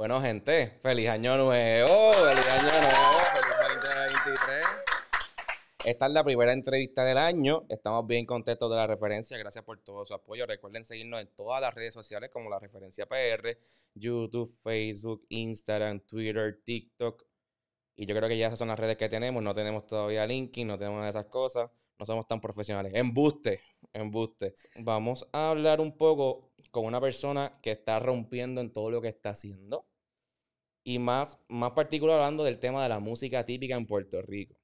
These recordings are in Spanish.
Bueno, gente, feliz año nuevo, feliz año nuevo, feliz 2023. Esta es la primera entrevista del año. Estamos bien contentos de la referencia. Gracias por todo su apoyo. Recuerden seguirnos en todas las redes sociales como la referencia PR, YouTube, Facebook, Instagram, Twitter, TikTok. Y yo creo que ya esas son las redes que tenemos. No tenemos todavía LinkedIn, no tenemos esas cosas. No somos tan profesionales. Embuste, embuste. Vamos a hablar un poco con una persona que está rompiendo en todo lo que está haciendo y más, más particular hablando del tema de la música típica en Puerto Rico.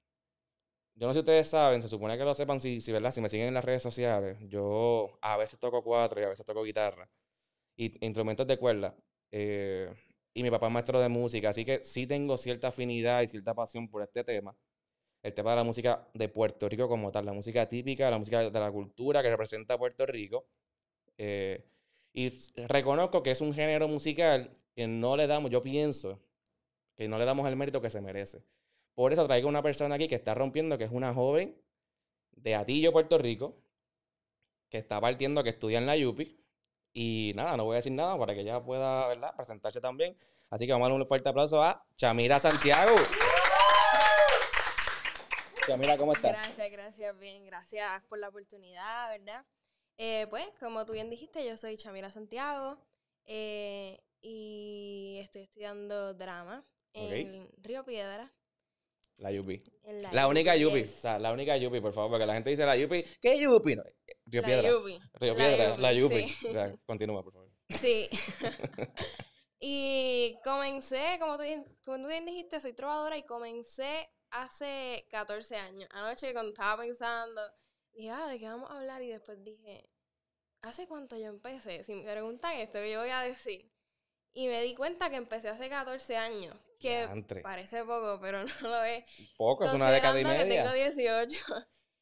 Yo no sé si ustedes saben, se supone que lo sepan si, si, ¿verdad? si me siguen en las redes sociales. Yo a veces toco cuatro y a veces toco guitarra y instrumentos de cuerda. Eh, y mi papá es maestro de música, así que sí tengo cierta afinidad y cierta pasión por este tema. El tema de la música de Puerto Rico como tal, la música típica, la música de la cultura que representa Puerto Rico. Eh, y reconozco que es un género musical que no le damos, yo pienso, que no le damos el mérito que se merece. Por eso traigo una persona aquí que está rompiendo, que es una joven de Atillo, Puerto Rico, que está partiendo, que estudia en la Yupi. Y nada, no voy a decir nada para que ella pueda, ¿verdad?, presentarse también. Así que vamos a darle un fuerte aplauso a Chamira Santiago. Chamira, ¿cómo estás? Gracias, gracias, bien, gracias por la oportunidad, ¿verdad? Eh, pues, como tú bien dijiste, yo soy Chamira Santiago eh, y estoy estudiando drama en Río Piedra. La Yupi. La, única Yupi. O sea, la única Yupi, por favor, porque la gente dice la Yupi. ¿Qué Yupi? Río la Piedra. Río la Piedra, la Yupi. continúa, por favor. Sí. y comencé, como tú, como tú bien dijiste, soy trovadora y comencé hace 14 años. Anoche cuando estaba pensando ya ah, ¿de qué vamos a hablar? Y después dije, ¿hace cuánto yo empecé? Si me preguntan esto, yo voy a decir. Y me di cuenta que empecé hace 14 años. Que parece poco, pero no lo es. Poco, es una década y media. tengo 18.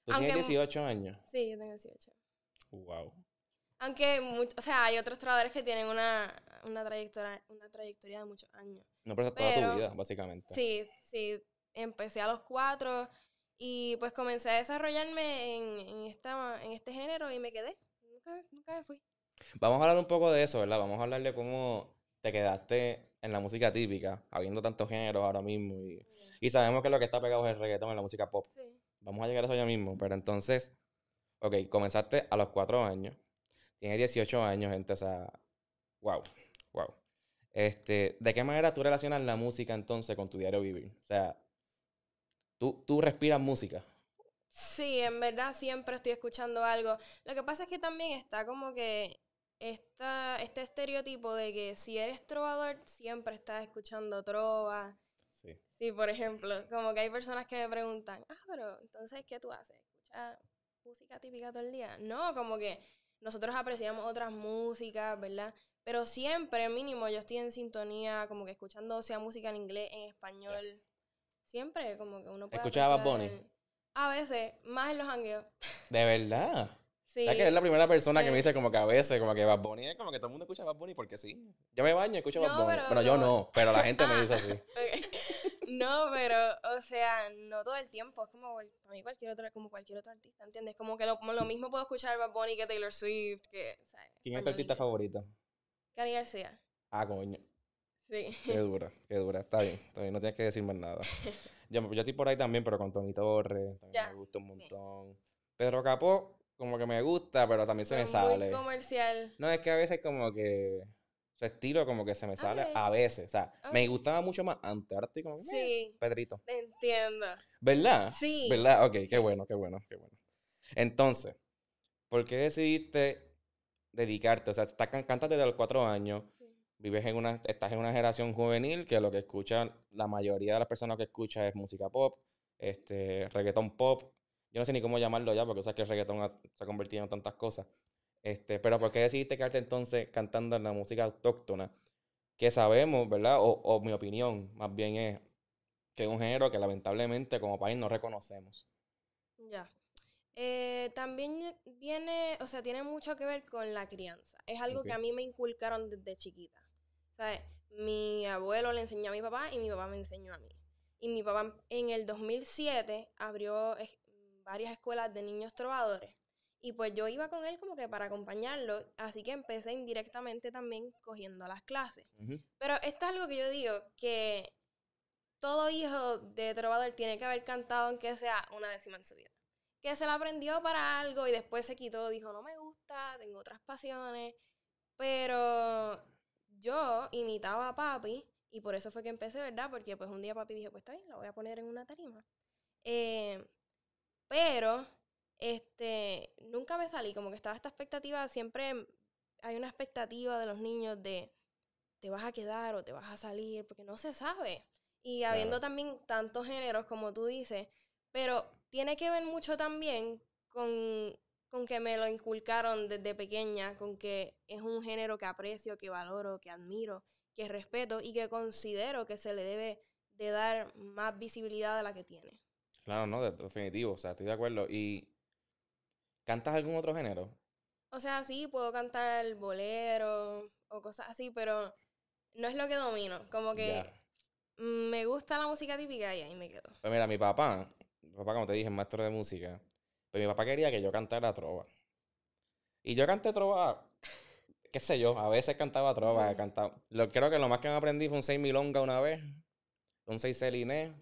¿Tú Aunque, tienes 18 años? Sí, yo tengo 18. Wow. Aunque, o sea, hay otros trabajadores que tienen una, trayectoria, una trayectoria de muchos años. No, pero, toda tu vida, básicamente. Sí, sí. Empecé a los cuatro. Y pues comencé a desarrollarme en, en, en este género y me quedé. Nunca, me fui. Vamos a hablar un poco de eso, ¿verdad? Vamos a hablar de cómo te quedaste en la música típica, habiendo tantos géneros ahora mismo. Y, sabemos que lo que está pegado es el reggaetón en la música pop. Vamos a llegar a eso ya mismo. Pero entonces, ok, comenzaste a los cuatro años. Tienes 18 años, gente. O sea, wow, wow. Este, ¿De qué manera tú relacionas la música entonces con tu diario vivir? O sea, tú, respiras música. Sí, en verdad siempre estoy escuchando algo. Lo que pasa es que también está como que esta, este estereotipo de que si eres trovador siempre estás escuchando trova. Sí. Sí, por ejemplo, como que hay personas que me preguntan, ah, pero entonces, ¿qué tú haces? ¿Escuchas música típica todo el día? No, como que nosotros apreciamos otras músicas, ¿verdad? Pero siempre, mínimo, yo estoy en sintonía, como que escuchando sea música en inglés, en español siempre, como que uno puede. ¿Escuchaba Bad Bunny? a veces, más en los hangueos. ¿De verdad? Sí. que es la primera persona que me eh. dice como que a veces, como que Bad Bunny, es como que todo el mundo escucha Bad Bunny porque sí. Yo me baño y escucho a Bad Bunny. Pero, bueno, yo no, pero la gente me dice así. No, pero, o sea, no todo el tiempo. Es como mí cualquier otro, como cualquier otro artista, ¿entiendes? Como que lo, mm. mismo puedo escuchar Bad Bunny que Taylor Swift, que, ¿Quién es tu artista favorito? Cari García. Ah, coño. Sí. Qué dura, qué dura. Está bien, no tienes que decirme nada. Yo, estoy por ahí también, pero con Tony Torres, también me gusta un montón. Pedro Capó, como que me gusta, pero también se me sale. comercial. No, es que a veces como que su estilo como que se me sale a, veces. O sea, me gustaba mucho más Antártico. Como, sí. Pedrito. Entiendo. ¿Verdad? Sí. ¿Verdad? Ok, qué bueno, qué bueno, qué bueno. Entonces, ¿por qué decidiste dedicarte? O sea, estás de desde los cuatro años vives en una, estás en una generación juvenil que lo que escucha la mayoría de las personas que escucha es música pop, este, reggaetón pop. Yo no sé ni cómo llamarlo ya, porque sabes que el reggaetón se ha convertido en tantas cosas. Este, pero ¿por qué decidiste quedarte entonces cantando en la música autóctona? Que sabemos, ¿verdad? O, mi opinión más bien es que es un género que lamentablemente como país no reconocemos. Ya. Eh, también viene, o sea, tiene mucho que ver con la crianza. Es algo que a mí me inculcaron desde chiquita. Mi abuelo le enseñó a mi papá y mi papá me enseñó a mí. Y mi papá en el 2007 abrió varias escuelas de niños trovadores. Y pues yo iba con él como que para acompañarlo, así que empecé indirectamente también cogiendo las clases. Pero esto es algo que yo digo, que todo hijo de trovador tiene que haber cantado aunque sea una décima en su vida. Que se lo aprendió para algo y después se quitó, dijo, no me gusta, tengo otras pasiones. Pero yo imitaba a papi y por eso fue que empecé, ¿verdad? Porque pues un día papi dijo, pues está bien, la voy a poner en una tarima. Eh, pero, este, nunca me salí, como que estaba esta expectativa, siempre hay una expectativa de los niños de te vas a quedar o te vas a salir, porque no se sabe. Y habiendo también tantos géneros como tú dices, pero tiene que ver mucho también con con que me lo inculcaron desde pequeña, con que es un género que aprecio, que valoro, que admiro, que respeto y que considero que se le debe de dar más visibilidad a la que tiene. Claro, no, definitivo, o sea, estoy de acuerdo. ¿Y cantas algún otro género? O sea, sí, puedo cantar el bolero o cosas así, pero no es lo que domino. Como que me gusta la música típica y ahí me quedo. Pues mira, mi papá, papá, como te dije, maestro de música. Pero pues mi papá quería que yo cantara trova. Y yo canté trova, qué sé yo, a veces cantaba trova. Cantaba. Lo, creo que lo más que me aprendí fue un seis milonga una vez, un 6 celine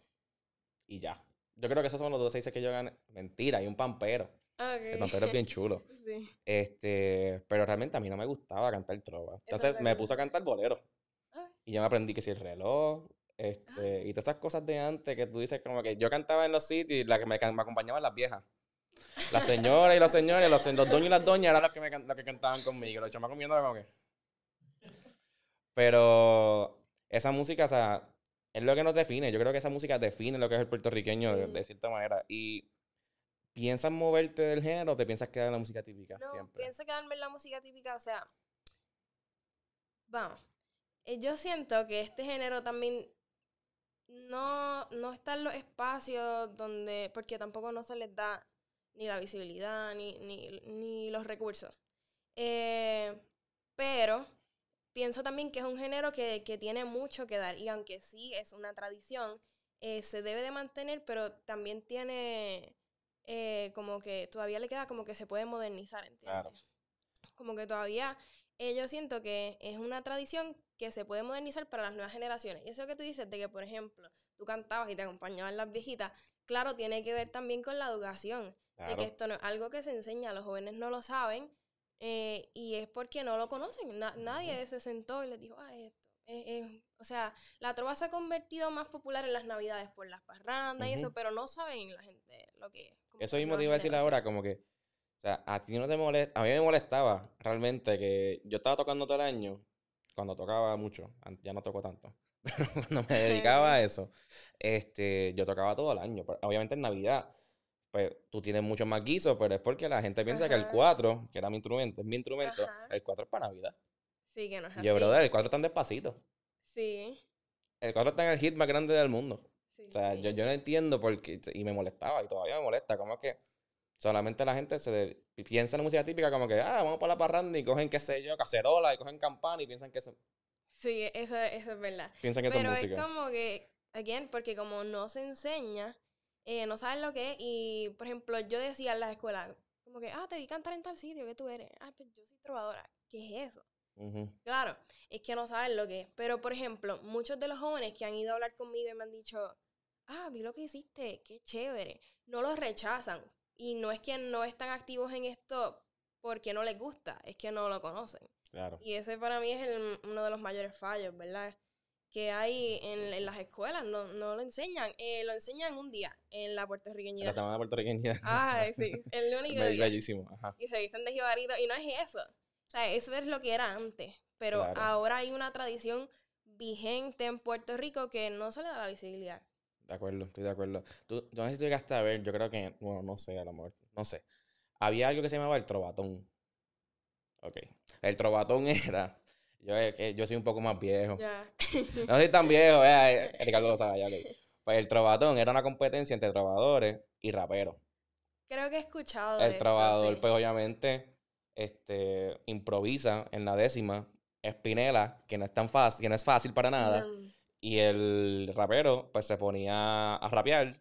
y ya. Yo creo que esos son los dos seis que yo gané. Mentira, hay un pampero. El pampero es bien chulo. este, pero realmente a mí no me gustaba cantar trova. Entonces me puse a cantar bolero. Ah. Y yo me aprendí que si el reloj, este, ah. y todas esas cosas de antes que tú dices, como que yo cantaba en los sitios y la que me, me acompañaban las viejas. La señora y los señores, los, los doños y las doñas eran los que, me, que cantaban conmigo. Los chamacos comiendo Pero esa música, o sea, es lo que nos define. Yo creo que esa música define lo que es el puertorriqueño de, cierta manera. Y piensas moverte del género o te piensas quedar en la música típica? No, pienso quedarme en la música típica, o sea, vamos, eh, yo siento que este género también no, no está en los espacios donde, porque tampoco no se les da ni la visibilidad, ni, ni, los recursos. Eh, pero pienso también que es un género que, tiene mucho que dar y aunque sí es una tradición, eh, se debe de mantener, pero también tiene eh, como que todavía le queda como que se puede modernizar, ¿entiendes? Como que todavía yo siento que es una tradición que se puede modernizar para las nuevas generaciones. Y eso que tú dices de que, por ejemplo, tú cantabas y te acompañaban las viejitas, claro, tiene que ver también con la educación. De que esto no es algo que se enseña, los jóvenes no lo saben eh, y es porque no lo conocen. nadie se sentó y les dijo, ah, esto. O sea, la trova se ha convertido más popular en las navidades por las parrandas y eso, pero no saben la gente lo que es. Eso mismo te iba a decir ahora, como que, o sea, a ti no te molesta, a mí me molestaba realmente que yo estaba tocando todo el año, cuando tocaba mucho, ya no toco tanto, pero cuando me dedicaba a eso, este, yo tocaba todo el año, obviamente en Navidad pues tú tienes mucho más guiso, pero es porque la gente piensa que el 4, que era mi instrumento, es mi instrumento, el 4 es para Navidad. Sí, que no es así. Yo, brother, el 4 está en despacito. Sí. El 4 está en el hit más grande del mundo. o sea, yo, no entiendo por qué, y me molestaba, y todavía me molesta, como que solamente la gente se piensa en la música típica como que, ah, vamos para la parranda y cogen, qué sé yo, cacerola y cogen campana y piensan que eso... Sí, eso, eso es verdad. Piensan que eso es música. Pero es como que, again, porque como no se enseña eh, no saben lo que es. Y, por ejemplo, yo decía en la escuela, como que, ah, te vi cantar en tal sitio, que tú eres? Ah, pues yo soy trovadora. ¿Qué es eso? Claro, es que no saben lo que es. Pero, por ejemplo, muchos de los jóvenes que han ido a hablar conmigo y me han dicho, ah, vi lo que hiciste, qué chévere. No los rechazan. Y no es que no están activos en esto porque no les gusta, es que no lo conocen. Claro. Y ese para mí es el, uno de los mayores fallos, ¿verdad? que hay en, en las escuelas, no, no lo enseñan, eh, lo enseñan un día en la puertorriqueñidad. La semana de puertorriqueñidad. Ah, sí, el único día. Bellísimo, ajá. Y se visten de jibarito, y no es eso. O sea, eso es lo que era antes, pero ahora hay una tradición vigente en Puerto Rico que no se le da la visibilidad. De acuerdo, estoy de acuerdo. Tú, yo no sé si llegaste a ver, yo creo que, bueno, no sé, a lo mejor, no sé. Había algo que se llamaba el trobatón. Ok. El trobatón era yo, soy un poco más viejo. no soy tan viejo, eh, Ricardo lo Pues el trovatón era una competencia entre trabajadores y raperos. Creo que he escuchado. El trabajador pues obviamente, este, improvisa en la décima. Espinela, que no es tan fácil, que es fácil para nada. Mm. Y el rapero, pues se ponía a rapear.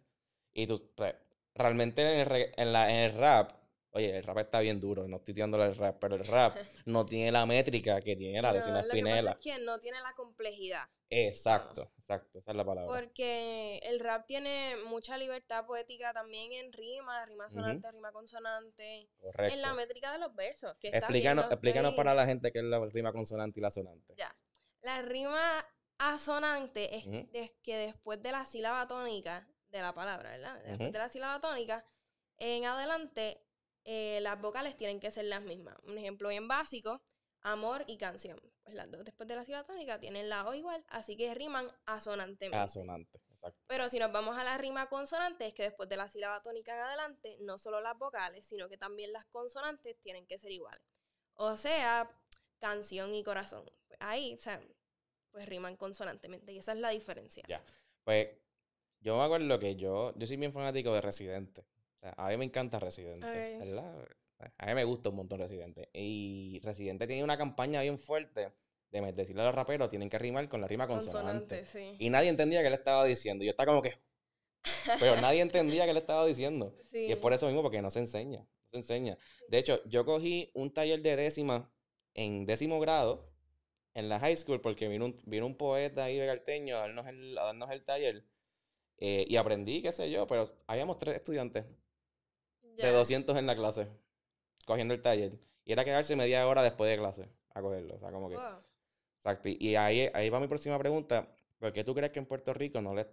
Y tú, pues, realmente en el, en el rap, Oye, el rap está bien duro, no estoy tirándole el rap, pero el rap no tiene la métrica que tiene la de Lecina Espinela. Es que no tiene la complejidad. Exacto, exacto, esa es la palabra. Porque el rap tiene mucha libertad poética también en rima, rima sonante, rima consonante. En la métrica de los versos. explícanos para la gente qué es la rima consonante y la sonante. Ya. La rima asonante es, que después de la sílaba tónica de la palabra, ¿verdad? Después de la sílaba tónica, en adelante eh, las vocales tienen que ser las mismas. Un ejemplo bien básico, amor y canción. Pues las dos después de la sílaba tónica tienen la O igual, así que riman asonantemente. Asonante, exacto. Pero si nos vamos a la rima consonante, es que después de la sílaba tónica en adelante, no solo las vocales, sino que también las consonantes tienen que ser iguales. O sea, canción y corazón. Pues ahí, o sea, pues riman consonantemente y esa es la diferencia. Ya, pues yo me acuerdo que yo, yo soy bien fanático de Residente. A mí me encanta Residente, ¿verdad? A mí me gusta un montón Residente. Y Residente tiene una campaña bien fuerte de decirle a los raperos tienen que rimar con la rima consonante. sí. Y nadie entendía qué le estaba diciendo. Yo estaba como que... Pero nadie entendía qué le estaba diciendo. Y es por eso mismo, porque no se enseña. No se enseña. De hecho, yo cogí un taller de décima en décimo grado en la high school porque vino un, poeta ahí de Carteño a darnos el, taller. Eh, y aprendí, qué sé yo, pero habíamos tres estudiantes de 200 en la clase, cogiendo el taller. Y era quedarse media hora después de clase a cogerlo. O sea, como que. Exacto. Y ahí, ahí va mi próxima pregunta. ¿Por qué tú crees que en Puerto Rico no le,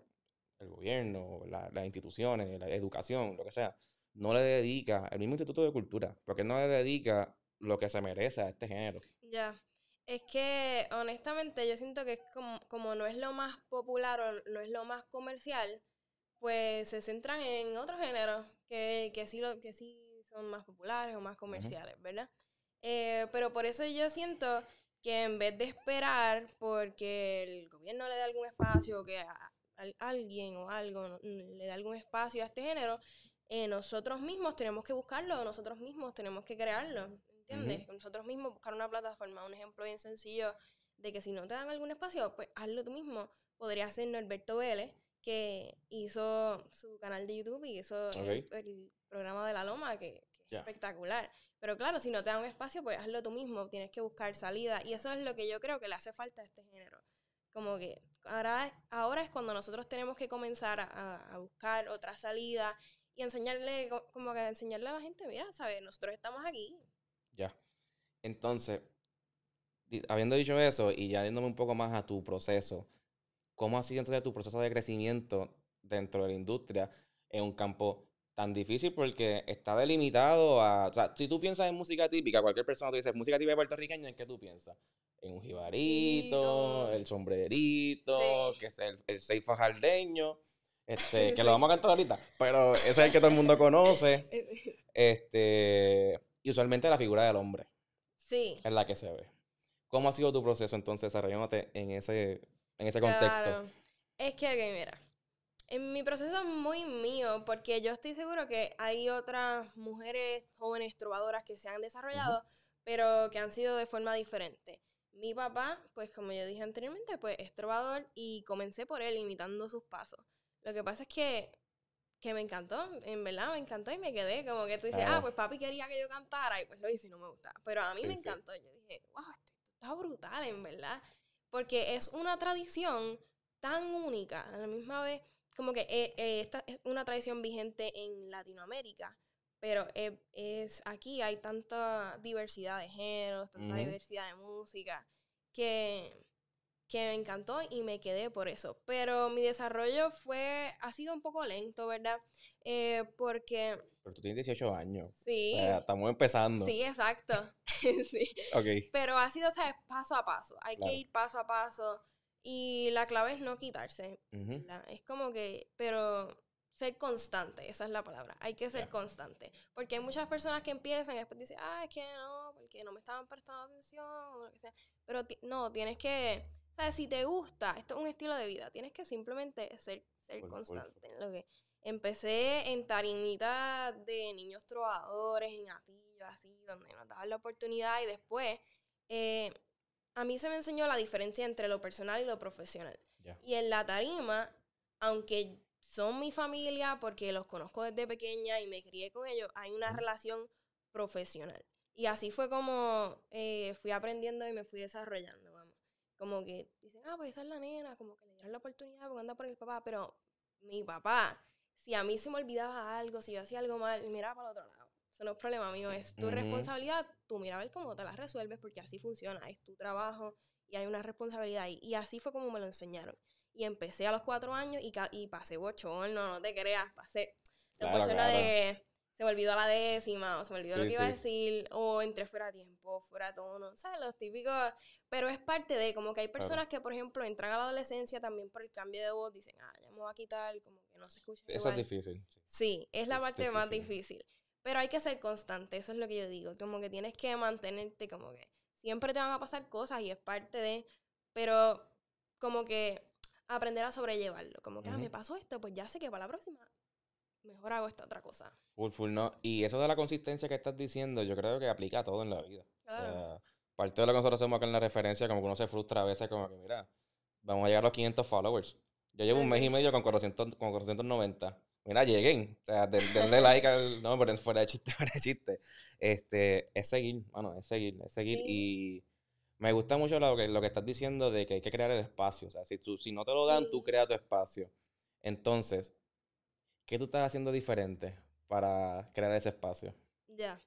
el gobierno, las instituciones, la educación, lo que sea, no le dedica, el mismo Instituto de Cultura, ¿por qué no le dedica lo que se merece a este género? Ya. Es que honestamente yo siento que es como, no es lo más popular o no es lo más comercial, pues se centran en otro género que, que, sí, lo, que sí son más populares o más comerciales, ¿verdad? Eh, pero por eso yo siento que en vez de esperar porque el gobierno le dé algún espacio, o que alguien o algo mm, le dé algún espacio a este género, eh, nosotros mismos tenemos que buscarlo, nosotros mismos tenemos que crearlo, ¿entiendes? Nosotros mismos buscar una plataforma, un ejemplo bien sencillo de que si no te dan algún espacio, pues hazlo tú mismo. Podría ser Norberto Vélez, que hizo su canal de YouTube y hizo el, programa de La Loma, que, es espectacular. Pero claro, si no te un espacio, pues hazlo tú mismo, tienes que buscar salida. Y eso es lo que yo creo que le hace falta a este género. Como que ahora, ahora es cuando nosotros tenemos que comenzar a, a buscar otra salida y enseñarle, como que enseñarle a la gente, mira, ¿sabes? Nosotros estamos aquí. Ya. Entonces, habiendo dicho eso y ya yéndome un poco más a tu proceso, ¿Cómo ha sido entonces tu proceso de crecimiento dentro de la industria en un campo tan difícil porque está delimitado a. O sea, si tú piensas en música típica, cualquier persona te dice música típica puertorriqueña, ¿en qué tú piensas? En un jibarito, el sombrerito, que es el, el este, que lo vamos a cantar ahorita, pero ese es el que todo el mundo conoce. Este, y usualmente la figura del hombre. Es la que se ve. ¿Cómo ha sido tu proceso entonces desarrollándote en ese en ese contexto. Es que, mira, en mi proceso es muy mío porque yo estoy seguro que hay otras mujeres jóvenes trovadoras que se han desarrollado, pero que han sido de forma diferente. Mi papá, pues como yo dije anteriormente, pues es trovador y comencé por él imitando sus pasos. Lo que pasa es que, que me encantó, en verdad me encantó y me quedé como que tú dices, ah, pues papi quería que yo cantara y pues lo hice y no me gustaba. Pero a mí me encantó, yo dije, wow, esto está brutal en verdad porque es una tradición tan única, a la misma vez, como que eh, eh, esta es una tradición vigente en Latinoamérica, pero eh, es, aquí hay tanta diversidad de géneros, tanta diversidad de música, que, me encantó y me quedé por eso. Pero mi desarrollo fue, ha sido un poco lento, ¿verdad? porque tú tienes 18 años. Sí. O sea, estamos empezando. Sí, exacto. sí. Ok. Pero ha sido, ¿sabes? Paso a paso. Hay que ir paso a paso. Y la clave es no quitarse. Es como que, pero ser constante, esa es la palabra. Hay que ser constante. Porque hay muchas personas que empiezan y después dicen, ah, es que no, porque no me estaban prestando atención, o lo que sea. Pero no, tienes que, ¿sabes? Si te gusta, esto es un estilo de vida, tienes que simplemente ser, ser constante en lo que Empecé en tarimitas de niños trovadores, en atillos, así, donde nos daban la oportunidad. Y después, eh, a mí se me enseñó la diferencia entre lo personal y lo profesional. Y en la tarima, aunque son mi familia, porque los conozco desde pequeña y me crié con ellos, hay una relación profesional. Y así fue como eh, fui aprendiendo y me fui desarrollando, vamos. Como que dicen, ah, pues esa es la nena, como que le dieron la oportunidad porque anda por el papá, pero mi papá si a mí se me olvidaba algo, si yo hacía algo mal, miraba para el otro lado. Eso no es problema mío, es tu responsabilidad. Tú mira a ver cómo te la resuelves porque así funciona, es tu trabajo y hay una responsabilidad ahí. Y así fue como me lo enseñaron. Y empecé a los cuatro años y, y pasé bochón, no no te creas, pasé se me olvidó la décima, o se me olvidó lo que iba a decir, o entré fuera tiempo, fuera todo, tono, ¿sabes? Los típicos, pero es parte de, como que hay personas que, por ejemplo, entran a la adolescencia también por el cambio de voz, dicen, ah, ya me voy a quitar, eso es difícil. Sí, es la parte más difícil. Pero hay que ser constante, eso es lo que yo digo. Como que tienes que mantenerte, como que siempre te van a pasar cosas y es parte de. Pero como que aprender a sobrellevarlo. Como que, ah, me pasó esto, pues ya sé que para la próxima mejor hago esta otra cosa. Full, full, no. Y eso de la consistencia que estás diciendo, yo creo que aplica a todo en la vida. Claro. parte de lo que nosotros hacemos acá en la referencia, como que uno se frustra a veces, como que, mira, vamos a llegar a los 500 followers. Yo llevo un mes y medio con, con 490. Mira, llegué. O sea, denle like al. No, pero fuera de chiste, fuera de chiste. Este, es seguir, bueno, es seguir, es seguir. Y me gusta mucho lo que, lo que estás diciendo de que hay que crear el espacio. O sea, si, tú, si no te lo dan, tú creas tu espacio. Entonces, ¿qué tú estás haciendo diferente para crear ese espacio? Ya.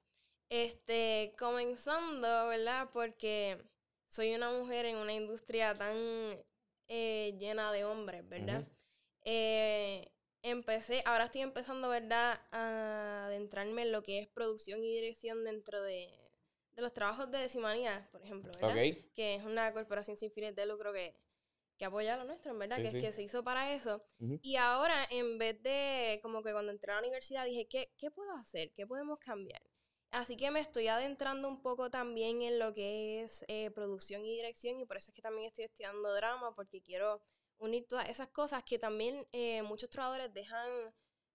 Este, comenzando, ¿verdad? Porque soy una mujer en una industria tan eh, llena de hombres, ¿verdad? Eh, empecé, ahora estoy empezando, ¿verdad?, a adentrarme en lo que es producción y dirección dentro de, los trabajos de Decimanía, por ejemplo, ¿verdad? Que es una corporación sin fines de lucro que, que apoya a lo nuestro, ¿verdad? que, se hizo para eso. Y ahora, en vez de, como que cuando entré a la universidad, dije, ¿qué, ¿qué puedo hacer? ¿Qué podemos cambiar? Así que me estoy adentrando un poco también en lo que es eh, producción y dirección y por eso es que también estoy estudiando drama porque quiero unir todas esas cosas que también eh, muchos trovadores dejan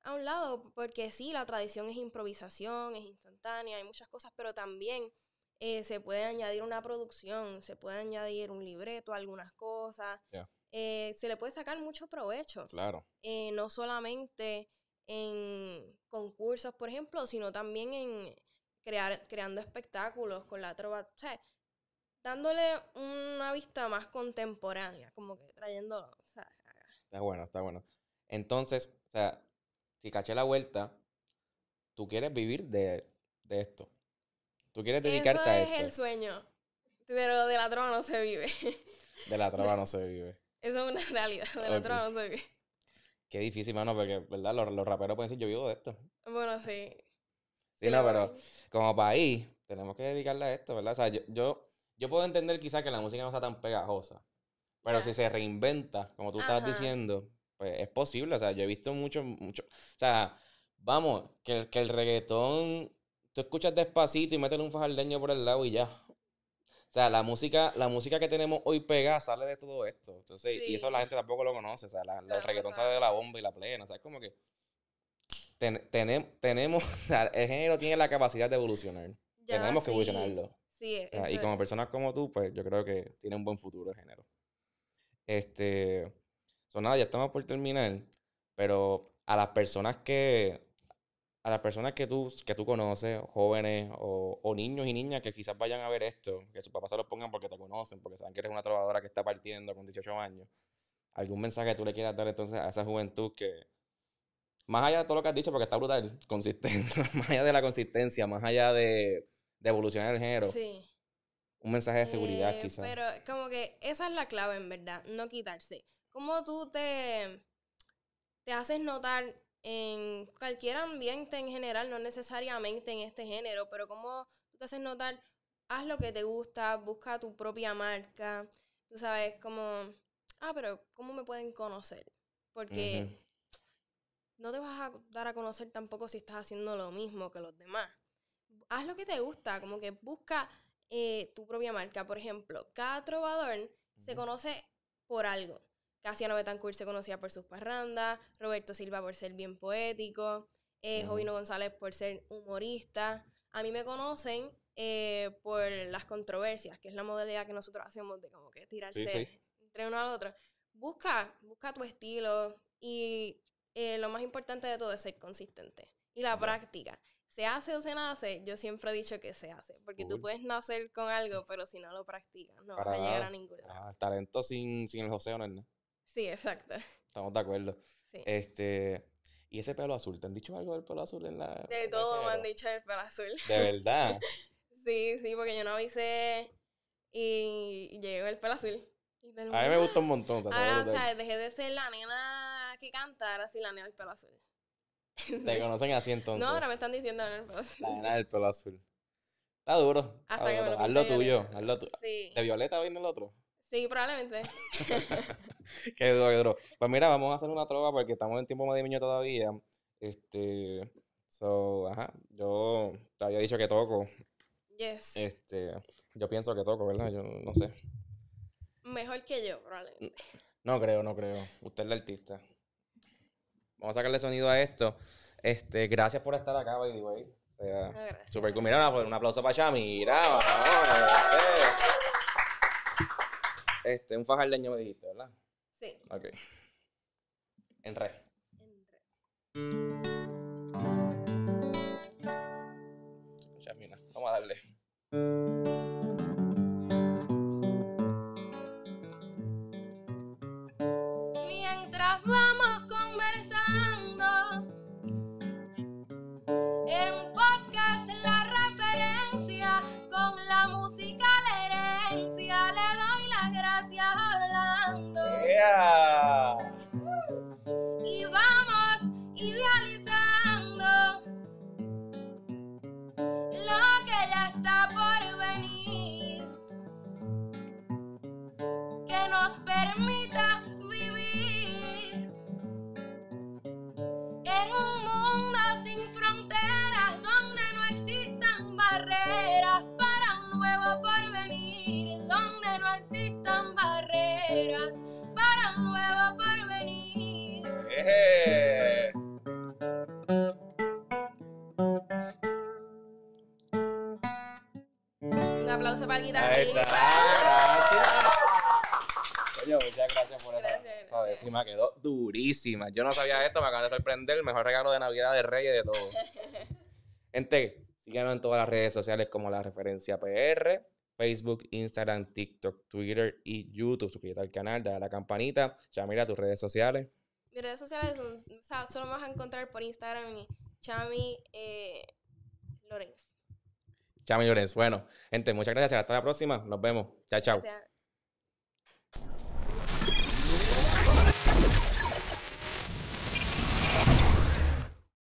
a un lado porque sí, la tradición es improvisación, es instantánea, hay muchas cosas, pero también eh, se puede añadir una producción, se puede añadir un libreto, algunas cosas. se le puede sacar mucho provecho. Claro. no solamente en concursos, por ejemplo, sino también en crear, creando espectáculos con la trova, o sea, dándole una vista más contemporánea, como que trayéndolo. está bueno, está bueno. Entonces, o sea, si caché la vuelta, tú quieres vivir de, esto. Tú quieres dedicarte a esto. Es el sueño. Pero de la trova no se vive. De la trova no, se vive. Eso es una realidad. De la trova no se vive. Qué difícil, mano, porque, ¿verdad? Los, los raperos pueden decir, yo vivo de esto. Bueno, sí. Sí, no, pero como país tenemos que dedicarle a esto, ¿verdad? O sea, yo, yo, puedo entender quizás que la música no sea tan pegajosa, pero si se reinventa, como tú estás diciendo, pues es posible. O sea, yo he visto mucho, mucho. O sea, vamos, que, que el reggaetón, tú escuchas despacito y metes un fajardeño por el lado y ya. O sea, la música, la música que tenemos hoy pegada sale de todo esto. Entonces, y eso la gente tampoco lo conoce. O sea, el reggaetón sale de la bomba y la plena. ¿sabes? como que tenemos, el género tiene la capacidad de evolucionar. tenemos que evolucionarlo. E, y como personas como tú, pues yo creo que tiene un buen futuro el género. Este, son nada, ya estamos por terminar, pero a las personas que, a las personas que tú, que tú conoces, jóvenes o, niños y niñas que quizás vayan a ver esto, que sus papás se lo pongan porque te conocen, porque saben que eres una trabajadora que está partiendo con 18 años, algún mensaje que tú le quieras dar entonces a esa juventud que, más allá de todo lo que has dicho, porque está brutal, consistente. más allá de la consistencia, más allá de, de evolucionar el género. Sí. Un mensaje de seguridad, eh, quizás. Pero como que esa es la clave, en verdad, no quitarse. ¿Cómo tú te, te haces notar en cualquier ambiente en general, no necesariamente en este género, pero cómo tú te haces notar, haz lo que te gusta, busca tu propia marca, tú sabes, como, ah, pero ¿cómo me pueden conocer? Porque no te vas a dar a conocer tampoco si estás haciendo lo mismo que los demás. Haz lo que te gusta, como que busca eh, tu propia marca. Por ejemplo, cada trovador se conoce por algo. Casiano Betancourt se conocía por sus parrandas, Roberto Silva por ser bien poético, eh, Jovino González por ser humorista. A mí me conocen eh, por las controversias, que es la modalidad que nosotros hacemos de como que tirarse entre uno al otro. Busca, busca tu estilo y eh, lo más importante de todo es ser consistente. Y la práctica. ¿Se hace o se nace? Yo siempre he dicho que se hace. Porque tú puedes nacer con algo, pero si no lo practicas, no va vas a llegar a ningún lado. Ah, el talento sin, sin el joseo, ¿no? Sí, exacto. Estamos de acuerdo. Sí. Este, y ese pelo azul, ¿te han dicho algo del pelo azul en la.? De todo me han dicho del pelo azul. ¿De verdad? sí, sí, porque yo no avisé y llegó el pelo azul. a mí me ah". gustó un montón. Ahora, o sea, dejé de ser la nena que cantar así la nena del pelo azul. Te conocen así entonces. No, ahora me están diciendo la nena del pelo azul. La pelo azul. Está duro. Hasta que lo haz tuyo, haz lo tuyo. Sí. ¿De Violeta viene el otro? Sí, probablemente. qué duro, qué duro. Pues mira, vamos a hacer una trova porque estamos en tiempo más de niño todavía. Este, so, ajá, yo te había dicho que toco. Yes. Este, yo pienso que toco, ¿verdad? Yo no sé. Mejor que yo, probablemente. No creo, no creo. Usted es la artista. Vamos a sacarle sonido a esto. Este, gracias por estar acá, by super cool. Mira, pues, un aplauso para Chami. mira este. este. un fajardeño me dijiste, ¿verdad? Sí. Ok. En re En re. vamos a darle. Un aplauso para el gracias. Oye, muchas gracias por gracias, Quedó durísima. Yo no sabía esto, me acaba de sorprender. Mejor regalo de Navidad, de Reyes, de todo. Gente, síganos en todas las redes sociales como La Referencia PR. Facebook, Instagram, TikTok, Twitter y YouTube. Suscríbete al canal, dale a la campanita. mira tus redes sociales. Mis redes sociales o sea, solo vas a encontrar por Instagram y Chami eh, Lorenz mayores. Bueno, gente, muchas gracias. Hasta la próxima. Nos vemos. Chao, chao.